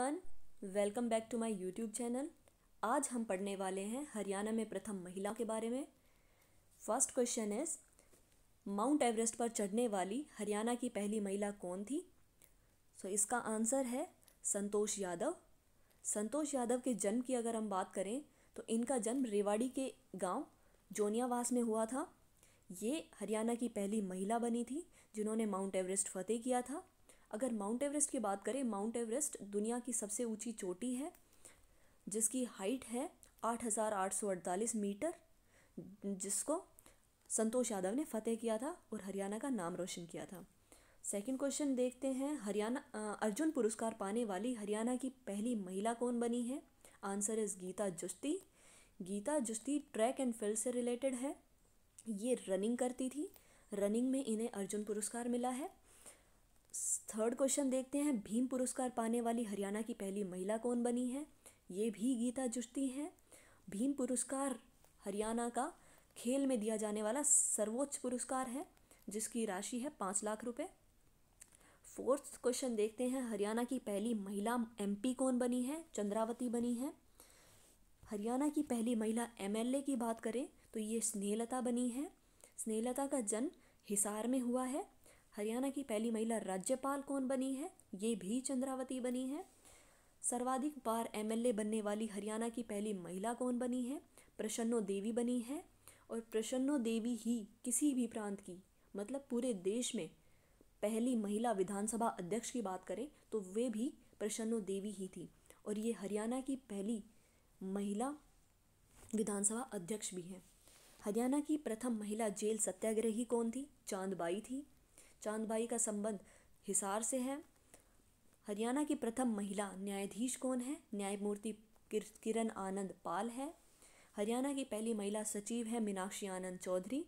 welcome back to my YouTube channel आज हम पढ़ने वाले हैं हरियाणा में प्रथम महिला के बारे में first question is Mount Everest पर चढ़ने वाली हरियाणा की पहली महिला कौन थी सो so, इसका आंसर है संतोष यादव संतोष यादव के जन्म की अगर हम बात करें तो इनका जन्म रेवाड़ी के गांव जोनियावास में हुआ था ये हरियाणा की पहली महिला बनी थी जिन्होंने माउंट एवरेस्ट फतेह किया था अगर माउंट एवरेस्ट की बात करें माउंट एवरेस्ट दुनिया की सबसे ऊंची चोटी है जिसकी हाइट है 8,848 मीटर जिसको संतोष यादव ने फतेह किया था और हरियाणा का नाम रोशन किया था सेकंड क्वेश्चन देखते हैं हरियाणा अर्जुन पुरस्कार पाने वाली हरियाणा की पहली महिला कौन बनी है answer is Geeta Justi Geeta Justi track and field से रिलेटेड है ये रनिंग करती थी रनिंग में इन्हें अर्जुन पुरस्कार मिला है थर्ड क्वेश्चन देखते हैं भीम पुरस्कार पाने वाली हरियाणा की पहली महिला कौन बनी है ये भी गीता जुश्ती हैं भीम पुरस्कार हरियाणा का खेल में दिया जाने वाला सर्वोच्च पुरस्कार है जिसकी राशि है पाँच लाख रुपए फोर्थ क्वेश्चन देखते हैं हरियाणा की पहली महिला एमपी कौन बनी है चंद्रावती बनी है हरियाणा की पहली महिला एमएलए की बात करें तो ये स्नेहलता बनी है स्नेहलता का जन्म हिसार में हुआ है हरियाणा की पहली महिला राज्यपाल कौन बनी है ये भी चंद्रावती बनी है सर्वाधिक बार एमएलए बनने वाली हरियाणा की पहली महिला कौन बनी है प्रसन्नो देवी बनी है और प्रसन्नो देवी ही किसी भी प्रांत की मतलब पूरे देश में पहली महिला विधानसभा अध्यक्ष की बात करें तो वे भी प्रसन्नो देवी ही थी और ये हरियाणा की पहली महिला विधानसभा अध्यक्ष भी हैं हरियाणा की प्रथम महिला जेल सत्याग्रही कौन थी चांदबाई थी चांदबाई का संबंध हिसार से है हरियाणा की प्रथम महिला न्यायाधीश कौन है न्यायमूर्ति किरण आनंद पाल है हरियाणा की पहली महिला सचिव है मीनाक्षी आनंद चौधरी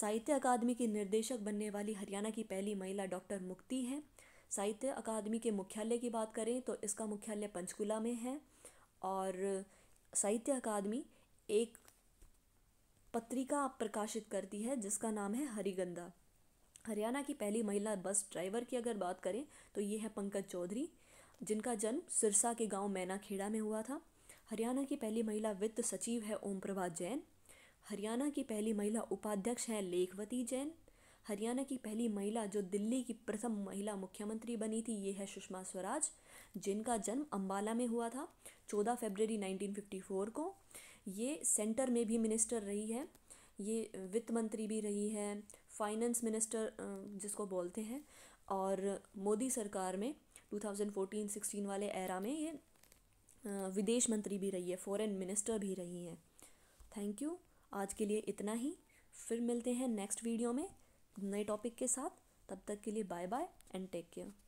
साहित्य अकादमी की निर्देशक बनने वाली हरियाणा की पहली महिला डॉक्टर मुक्ति है साहित्य अकादमी के मुख्यालय की बात करें तो इसका मुख्यालय पंचकुला में है और साहित्य अकादमी एक पत्रिका प्रकाशित करती है जिसका नाम है हरिगंधा हरियाणा की पहली महिला बस ड्राइवर की अगर बात करें तो ये है पंकज चौधरी जिनका जन्म सिरसा के गांव मैनाखेड़ा में हुआ था हरियाणा की पहली महिला वित्त सचिव है ओम प्रभा जैन हरियाणा की पहली महिला उपाध्यक्ष है लेखवती जैन हरियाणा की पहली महिला जो दिल्ली की प्रथम महिला मुख्यमंत्री बनी थी ये है सुषमा स्वराज जिनका जन्म अम्बाला में हुआ था 14 फरवरी 1954 को ये सेंटर में भी मिनिस्टर रही है ये वित्त मंत्री भी रही है फाइनेंस मिनिस्टर जिसको बोलते हैं और मोदी सरकार में 2014-16 वाले एरा में ये विदेश मंत्री भी रही है फॉरेन मिनिस्टर भी रही हैं थैंक यू आज के लिए इतना ही फिर मिलते हैं नेक्स्ट वीडियो में नए टॉपिक के साथ तब तक के लिए bye bye and take care